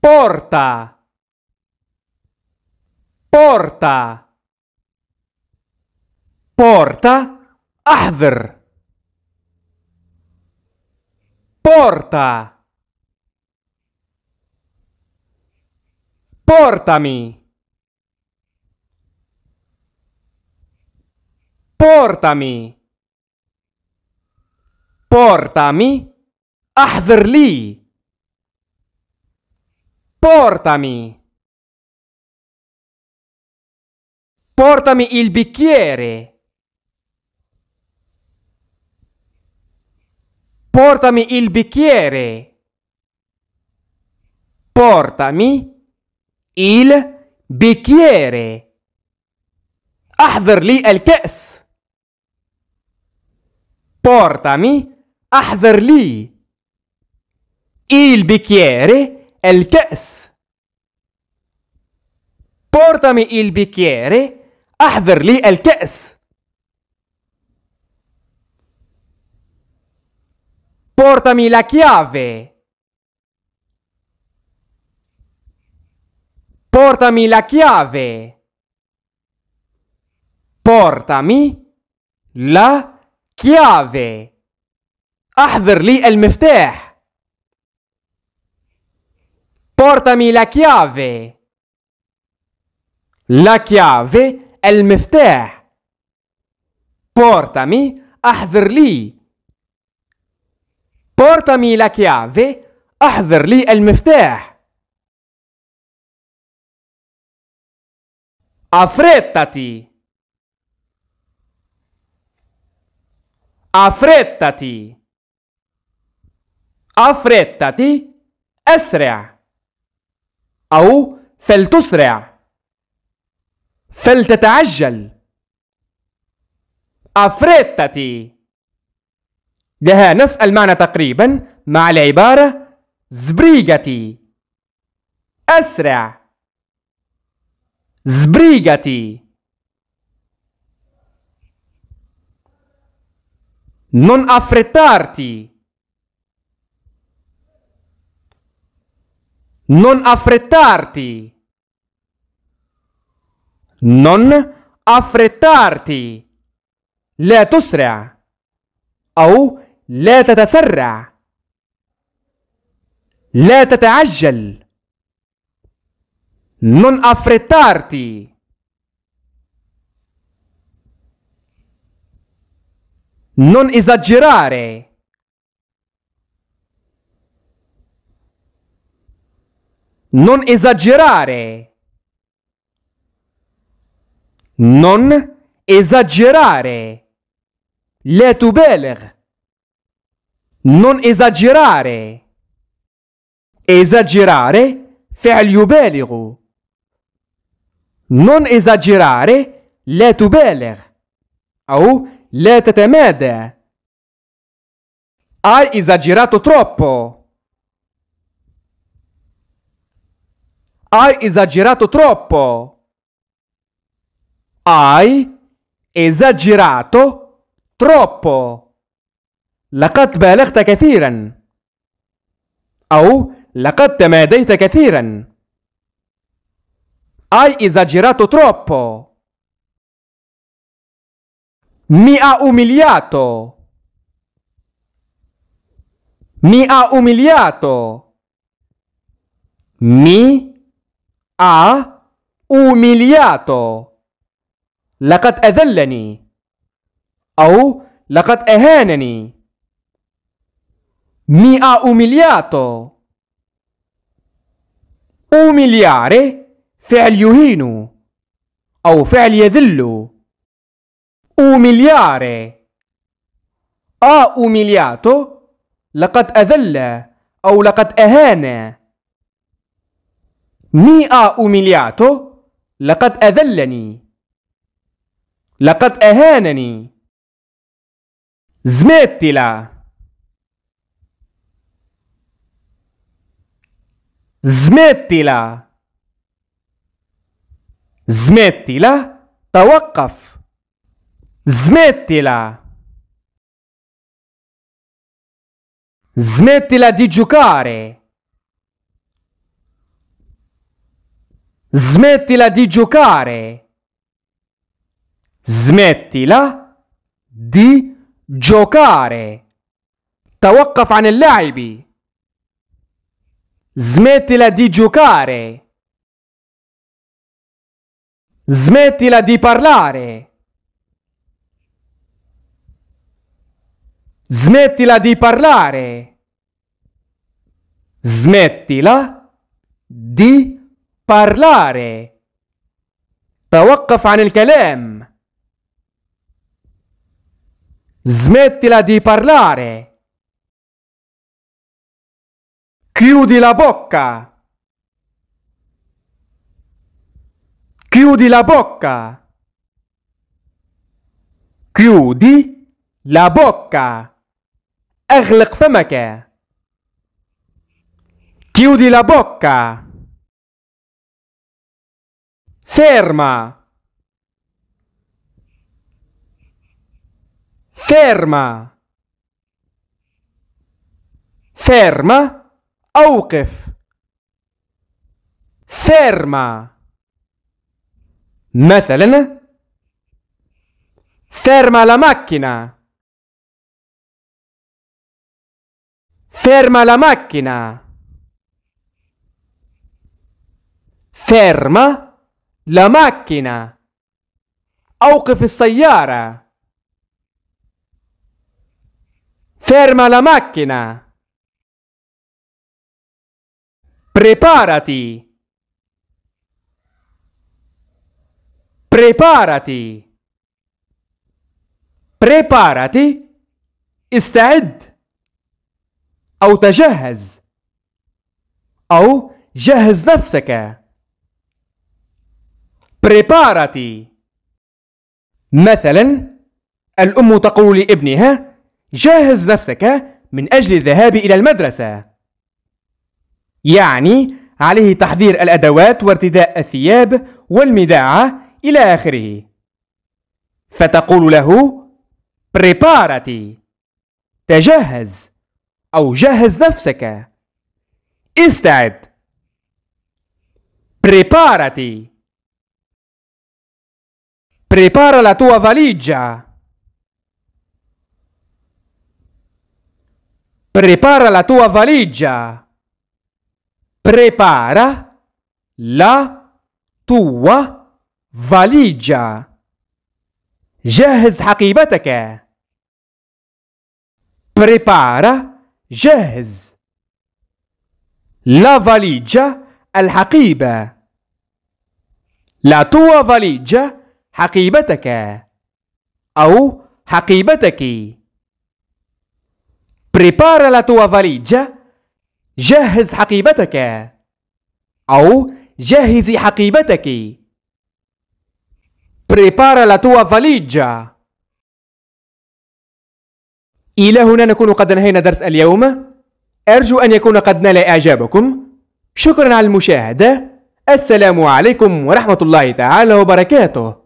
porta, porta, porta, أحضر porta, portami, portami, portami, أحضر Portami. Portami il bicchiere. Portami il bicchiere. Portami il bicchiere. أحضر لي الكأس. Portami, أحضر لي il bicchiere. الكأس portami il bicchiere احضر لي الكأس portami la chiave portami la chiave portami la chiave احضر لي المفتاح portami la chiave. La chiave è il miftah. Portami, ahdhir li. Portami la chiave, ahdhir li il miftah. Affrettati! Affrettati! Affrettati! Esrea! أو فلتسرع فلتتعجل أفريتتي لها نفس المعنى تقريبا مع العبارة زبريغتي أسرع زبريغتي non أفريتارتي Non affrettarti. Non affrettarti. لا تسرع أو لا تتسرع لا تتعجل non affrettarti non esagerare Non esagerare. Non esagerare. tu تبالغ. Non esagerare. Esagerare فعل يبالغ. Non esagerare tu لا تبالغ le لا تتمادى. Hai esagerato troppo. Hai esagerato troppo. Hai esagerato troppo. لقد بالغت كثيرا. أو لقد تماديت كثيرا. Hai esagerato troppo. Mi ha umiliato. Mi ha umiliato. Mi ha umiliato لقد أذلني أو لقد أهانني مي ha umiliato umiliare فعل يهين أو فعل يذل umiliare ha umiliato لقد أذل أو لقد أهان مي ا umiliato لقد أذلني لقد أهانني زميتلا زميتلا زميتلا توقف زميتلا زميتلا دي جوكاري Smettila di giocare. Smettila di giocare. توقف عن اللعب. Smettila di giocare. Smettila di parlare. Smettila di parlare. Smettila di parlare parlare توقف عن الكلام smettila di parlare chiudi la bocca chiudi la bocca chiudi la bocca اغلق فمك chiudi la bocca ferma ferma ferma أوقف ferma مثلا ferma la macchina ferma la macchina ferma لا ماكينة أوقف السيارة Ferma la macchina. Preparati. Preparati. Preparati. استعد أو تجهز أو جهز نفسك preparati مثلا الأم تقول لابنها جهز نفسك من أجل الذهاب إلى المدرسة يعني عليه تحضير الأدوات وارتداء الثياب والمداعة إلى آخره فتقول له preparati تجهز أو جهز نفسك استعد preparati Prepara la tua valigia. Prepara la tua valigia. Prepara la tua valigia. جهز حقيبتك. Prepara, جهز. La valigia, الحقيبة. La tua valigia, حقيبتك أو حقيبتك Prepara la tua valigia جهز حقيبتك أو جهزي حقيبتك Prepara la tua valigia إلى هنا نكون قد انهينا درس اليوم أرجو أن يكون قد نال إعجابكم شكرا على المشاهدة السلام عليكم ورحمة الله تعالى وبركاته